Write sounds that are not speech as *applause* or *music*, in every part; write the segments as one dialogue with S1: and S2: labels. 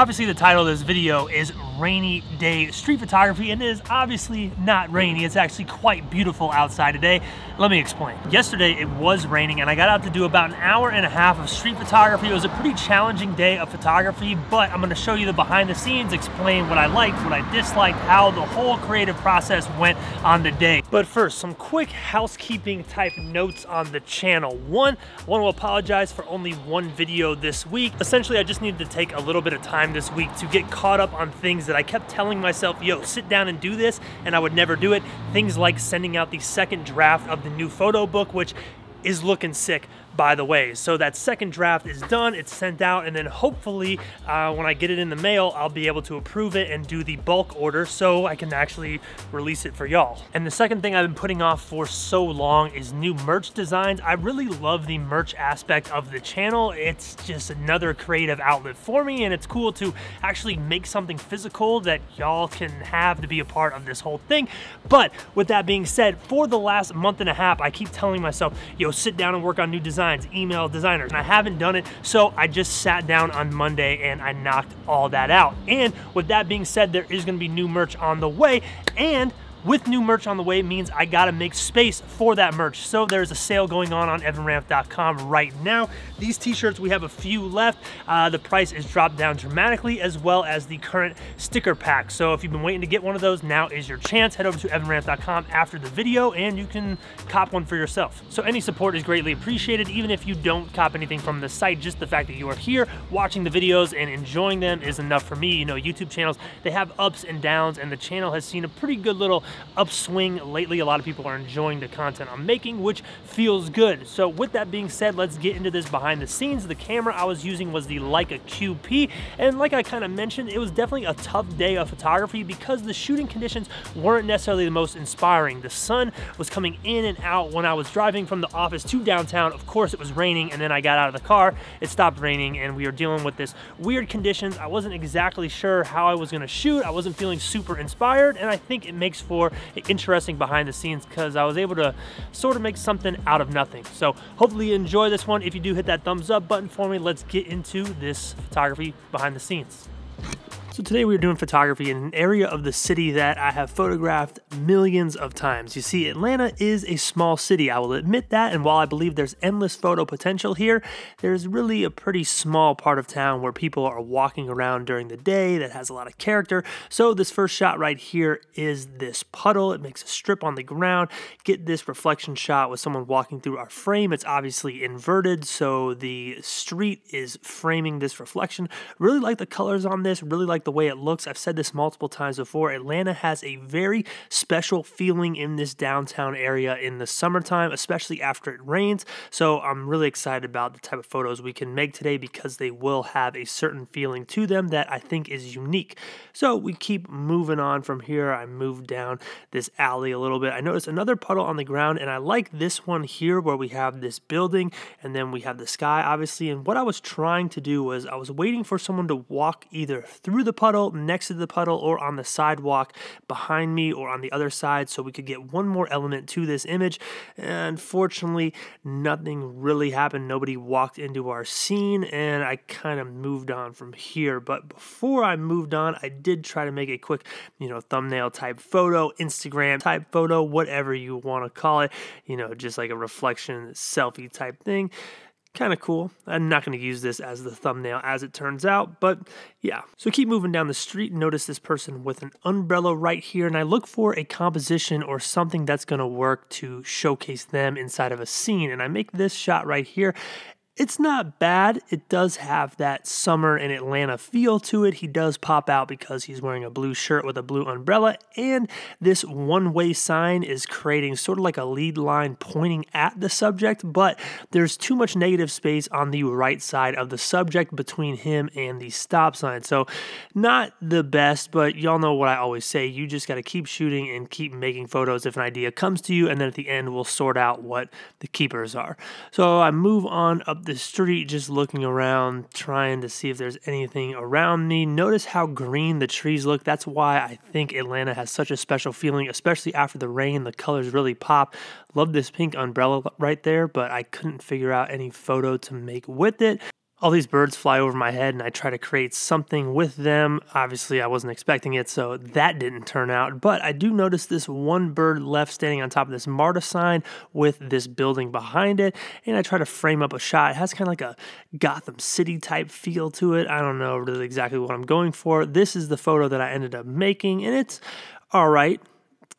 S1: obviously the title of this video is rainy day street photography and it is obviously not rainy. It's actually quite beautiful outside today. Let me explain. Yesterday it was raining and I got out to do about an hour and a half of street photography. It was a pretty challenging day of photography, but I'm gonna show you the behind the scenes, explain what I liked, what I disliked, how the whole creative process went on the day. But first, some quick housekeeping type notes on the channel. One, I wanna apologize for only one video this week. Essentially, I just needed to take a little bit of time this week to get caught up on things that I kept telling myself, yo, sit down and do this, and I would never do it. Things like sending out the second draft of the new photo book, which is looking sick by the way. So that second draft is done, it's sent out, and then hopefully uh, when I get it in the mail, I'll be able to approve it and do the bulk order so I can actually release it for y'all. And the second thing I've been putting off for so long is new merch designs. I really love the merch aspect of the channel. It's just another creative outlet for me, and it's cool to actually make something physical that y'all can have to be a part of this whole thing. But with that being said, for the last month and a half, I keep telling myself, yo, sit down and work on new designs designs, email designers, and I haven't done it, so I just sat down on Monday and I knocked all that out. And with that being said, there is gonna be new merch on the way, and with new merch on the way, means I gotta make space for that merch. So there's a sale going on on evanramp.com right now. These t-shirts, we have a few left. Uh, the price is dropped down dramatically as well as the current sticker pack. So if you've been waiting to get one of those, now is your chance. Head over to evanramp.com after the video and you can cop one for yourself. So any support is greatly appreciated, even if you don't cop anything from the site, just the fact that you are here watching the videos and enjoying them is enough for me. You know, YouTube channels, they have ups and downs and the channel has seen a pretty good little upswing lately. A lot of people are enjoying the content I'm making, which feels good. So with that being said, let's get into this behind the scenes. The camera I was using was the Leica QP. And like I kind of mentioned, it was definitely a tough day of photography because the shooting conditions weren't necessarily the most inspiring. The sun was coming in and out when I was driving from the office to downtown. Of course, it was raining and then I got out of the car. It stopped raining and we were dealing with this weird conditions. I wasn't exactly sure how I was gonna shoot. I wasn't feeling super inspired and I think it makes for for, interesting behind the scenes because I was able to sort of make something out of nothing. So hopefully you enjoy this one. If you do, hit that thumbs up button for me. Let's get into this photography behind the scenes. So today we are doing photography in an area of the city that I have photographed millions of times. You see, Atlanta is a small city, I will admit that, and while I believe there's endless photo potential here, there's really a pretty small part of town where people are walking around during the day that has a lot of character. So this first shot right here is this puddle. It makes a strip on the ground. Get this reflection shot with someone walking through our frame. It's obviously inverted, so the street is framing this reflection. Really like the colors on this, really like the the way it looks. I've said this multiple times before. Atlanta has a very special feeling in this downtown area in the summertime, especially after it rains. So I'm really excited about the type of photos we can make today because they will have a certain feeling to them that I think is unique. So we keep moving on from here. I moved down this alley a little bit. I noticed another puddle on the ground, and I like this one here where we have this building and then we have the sky, obviously. And what I was trying to do was I was waiting for someone to walk either through the the puddle, next to the puddle, or on the sidewalk behind me or on the other side so we could get one more element to this image. And unfortunately, nothing really happened. Nobody walked into our scene and I kind of moved on from here. But before I moved on, I did try to make a quick, you know, thumbnail type photo, Instagram type photo, whatever you want to call it, you know, just like a reflection selfie type thing kind of cool. I'm not going to use this as the thumbnail as it turns out, but yeah. So keep moving down the street, notice this person with an umbrella right here, and I look for a composition or something that's going to work to showcase them inside of a scene, and I make this shot right here, it's not bad. It does have that summer in Atlanta feel to it. He does pop out because he's wearing a blue shirt with a blue umbrella, and this one way sign is creating sort of like a lead line pointing at the subject, but there's too much negative space on the right side of the subject between him and the stop sign. So, not the best, but y'all know what I always say you just got to keep shooting and keep making photos if an idea comes to you, and then at the end, we'll sort out what the keepers are. So, I move on up the the street just looking around, trying to see if there's anything around me. Notice how green the trees look. That's why I think Atlanta has such a special feeling, especially after the rain. The colors really pop. Love this pink umbrella right there, but I couldn't figure out any photo to make with it all these birds fly over my head and I try to create something with them. Obviously, I wasn't expecting it, so that didn't turn out. But I do notice this one bird left standing on top of this MARTA sign with this building behind it. And I try to frame up a shot. It has kind of like a Gotham City type feel to it. I don't know really exactly what I'm going for. This is the photo that I ended up making, and it's all right.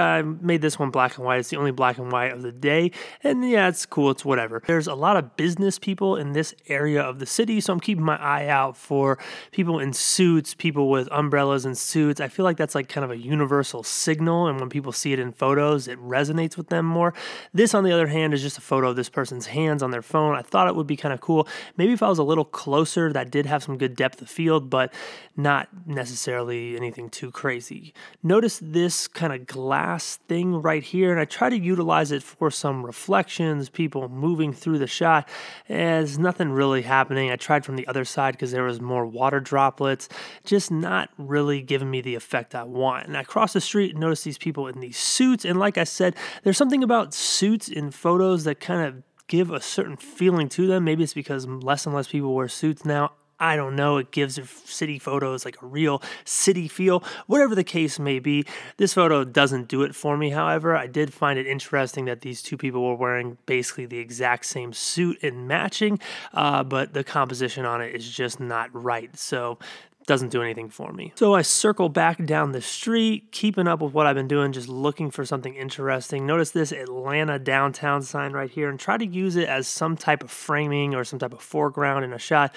S1: I made this one black and white. It's the only black and white of the day. And yeah, it's cool. It's whatever. There's a lot of business people in this area of the city. So I'm keeping my eye out for people in suits, people with umbrellas and suits. I feel like that's like kind of a universal signal. And when people see it in photos, it resonates with them more. This, on the other hand, is just a photo of this person's hands on their phone. I thought it would be kind of cool. Maybe if I was a little closer, that did have some good depth of field, but not necessarily anything too crazy. Notice this kind of glass last thing right here, and I try to utilize it for some reflections, people moving through the shot. As nothing really happening. I tried from the other side because there was more water droplets, just not really giving me the effect I want. And I crossed the street and noticed these people in these suits, and like I said, there's something about suits in photos that kind of give a certain feeling to them. Maybe it's because less and less people wear suits now. I don't know. It gives city photos like a real city feel, whatever the case may be. This photo doesn't do it for me, however. I did find it interesting that these two people were wearing basically the exact same suit and matching, uh, but the composition on it is just not right. So doesn't do anything for me. So I circle back down the street, keeping up with what I've been doing, just looking for something interesting. Notice this Atlanta downtown sign right here and try to use it as some type of framing or some type of foreground in a shot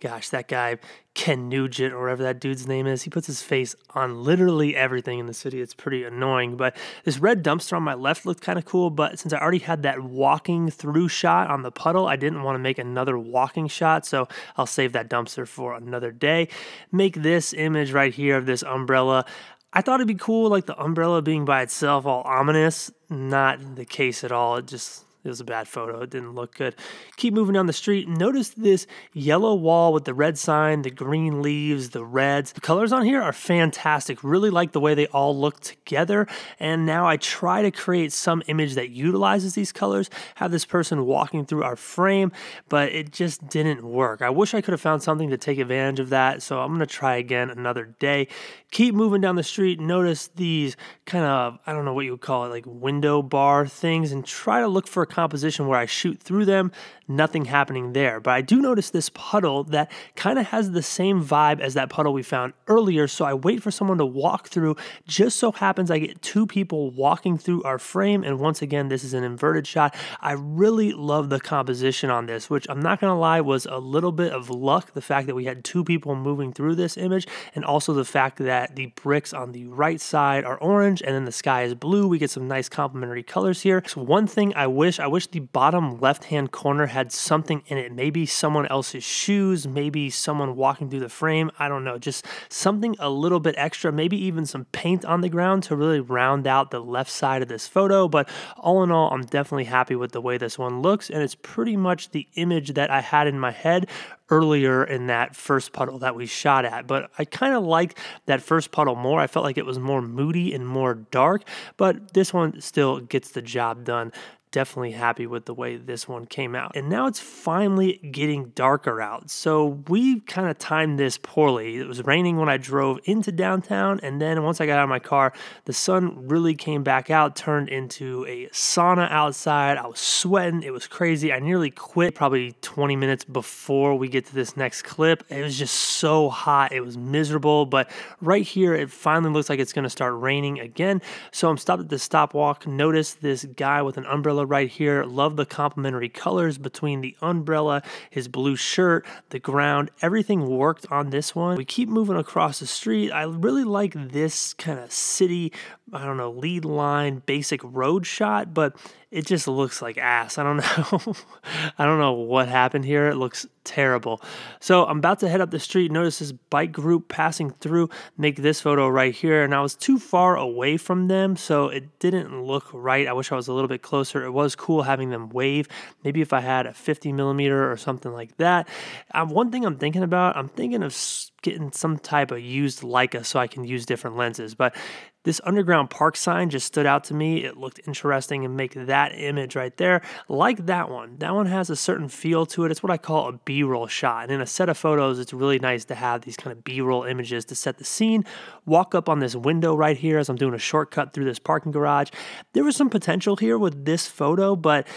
S1: gosh, that guy, Ken Nugent, or whatever that dude's name is, he puts his face on literally everything in the city. It's pretty annoying. But this red dumpster on my left looked kind of cool. But since I already had that walking through shot on the puddle, I didn't want to make another walking shot. So I'll save that dumpster for another day. Make this image right here of this umbrella. I thought it'd be cool, like the umbrella being by itself all ominous. Not the case at all. It just it was a bad photo. It didn't look good. Keep moving down the street. Notice this yellow wall with the red sign, the green leaves, the reds. The colors on here are fantastic. Really like the way they all look together. And now I try to create some image that utilizes these colors, have this person walking through our frame, but it just didn't work. I wish I could have found something to take advantage of that. So I'm going to try again another day. Keep moving down the street. Notice these kind of, I don't know what you would call it, like window bar things and try to look for a composition where I shoot through them, nothing happening there. But I do notice this puddle that kind of has the same vibe as that puddle we found earlier, so I wait for someone to walk through. Just so happens I get two people walking through our frame, and once again, this is an inverted shot. I really love the composition on this, which I'm not gonna lie was a little bit of luck, the fact that we had two people moving through this image, and also the fact that the bricks on the right side are orange and then the sky is blue. We get some nice complementary colors here. So one thing I wish wish I wish the bottom left-hand corner had something in it. Maybe someone else's shoes, maybe someone walking through the frame, I don't know, just something a little bit extra, maybe even some paint on the ground to really round out the left side of this photo, but all in all, I'm definitely happy with the way this one looks and it's pretty much the image that I had in my head earlier in that first puddle that we shot at. But I kind of like that first puddle more. I felt like it was more moody and more dark, but this one still gets the job done definitely happy with the way this one came out. And now it's finally getting darker out. So we kind of timed this poorly. It was raining when I drove into downtown. And then once I got out of my car, the sun really came back out, turned into a sauna outside. I was sweating. It was crazy. I nearly quit probably 20 minutes before we get to this next clip. It was just so hot. It was miserable. But right here, it finally looks like it's going to start raining again. So I'm stopped at the stop walk. Notice this guy with an umbrella umbrella right here. Love the complementary colors between the umbrella, his blue shirt, the ground. Everything worked on this one. We keep moving across the street. I really like this kind of city, I don't know, lead line, basic road shot, but it just looks like ass. I don't *laughs* know. I don't know what happened here. It looks terrible. So I'm about to head up the street. Notice this bike group passing through. Make this photo right here. And I was too far away from them, so it didn't look right. I wish I was a little bit closer. It was cool having them wave. Maybe if I had a 50 millimeter or something like that. Um, one thing I'm thinking about, I'm thinking of getting some type of used Leica so I can use different lenses. But this underground park sign just stood out to me. It looked interesting and make that image right there like that one. That one has a certain feel to it. It's what I call a B-roll shot. And in a set of photos, it's really nice to have these kind of B-roll images to set the scene. Walk up on this window right here as I'm doing a shortcut through this parking garage. There was some potential here with this photo, but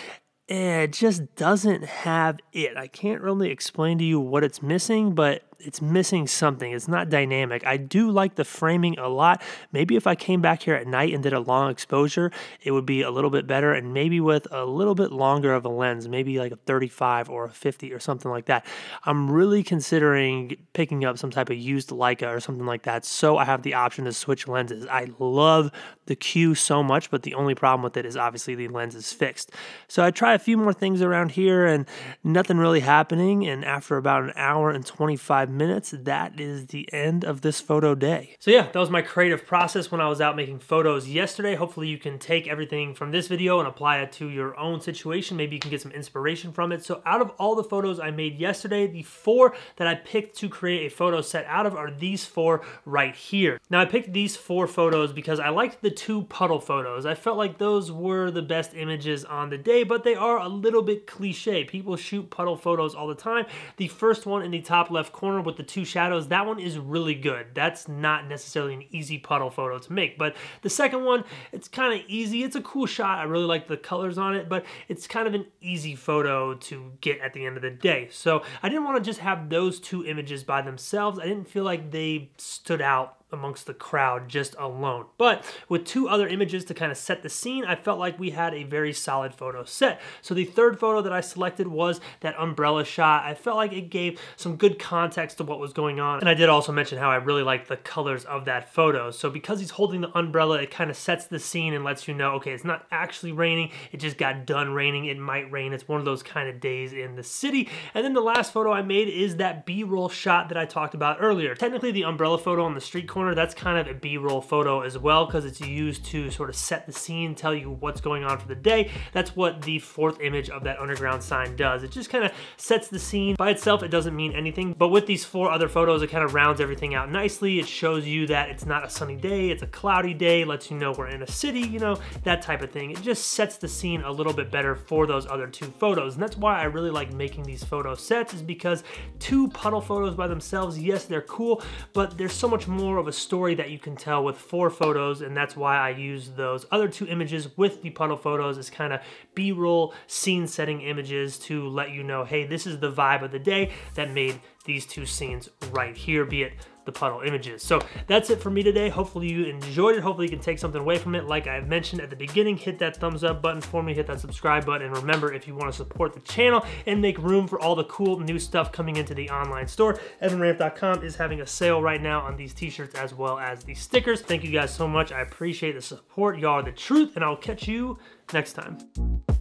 S1: eh, it just doesn't have it. I can't really explain to you what it's missing, but it's missing something. It's not dynamic. I do like the framing a lot. Maybe if I came back here at night and did a long exposure, it would be a little bit better and maybe with a little bit longer of a lens, maybe like a 35 or a 50 or something like that. I'm really considering picking up some type of used Leica or something like that so I have the option to switch lenses. I love the Q so much, but the only problem with it is obviously the lens is fixed. So I try a few more things around here and nothing really happening and after about an hour and 25 minutes, that is the end of this photo day. So yeah, that was my creative process when I was out making photos yesterday. Hopefully you can take everything from this video and apply it to your own situation. Maybe you can get some inspiration from it. So out of all the photos I made yesterday, the four that I picked to create a photo set out of are these four right here. Now I picked these four photos because I liked the two puddle photos. I felt like those were the best images on the day, but they are a little bit cliche. People shoot puddle photos all the time. The first one in the top left corner corner with the two shadows, that one is really good. That's not necessarily an easy puddle photo to make, but the second one, it's kind of easy. It's a cool shot. I really like the colors on it, but it's kind of an easy photo to get at the end of the day. So I didn't want to just have those two images by themselves. I didn't feel like they stood out amongst the crowd just alone. But with two other images to kind of set the scene, I felt like we had a very solid photo set. So the third photo that I selected was that umbrella shot. I felt like it gave some good context to what was going on. And I did also mention how I really liked the colors of that photo. So because he's holding the umbrella, it kind of sets the scene and lets you know, okay, it's not actually raining. It just got done raining. It might rain. It's one of those kind of days in the city. And then the last photo I made is that B-roll shot that I talked about earlier. Technically the umbrella photo on the street corner corner, that's kind of a B-roll photo as well because it's used to sort of set the scene, tell you what's going on for the day. That's what the fourth image of that underground sign does. It just kind of sets the scene. By itself, it doesn't mean anything, but with these four other photos, it kind of rounds everything out nicely. It shows you that it's not a sunny day, it's a cloudy day, lets you know we're in a city, you know, that type of thing. It just sets the scene a little bit better for those other two photos. And that's why I really like making these photo sets is because two puddle photos by themselves, yes, they're cool, but there's so much more of a a story that you can tell with four photos, and that's why I use those other two images with the puddle photos as kind of B-roll scene setting images to let you know, hey, this is the vibe of the day that made these two scenes right here, be it the puddle images. So that's it for me today. Hopefully you enjoyed it. Hopefully you can take something away from it. Like I mentioned at the beginning, hit that thumbs up button for me, hit that subscribe button. And remember, if you wanna support the channel and make room for all the cool new stuff coming into the online store, evanramp.com is having a sale right now on these t-shirts as well as these stickers. Thank you guys so much. I appreciate the support. Y'all are the truth and I'll catch you next time.